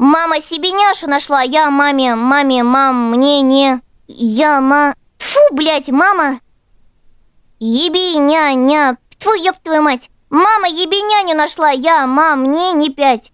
Мама себеняша нашла, я маме, маме, мам, мне не... Я ма... Тфу, блядь, мама! еби ня тьфу, ёб твою мать! Мама ебеняню нашла, я, мам, мне не пять.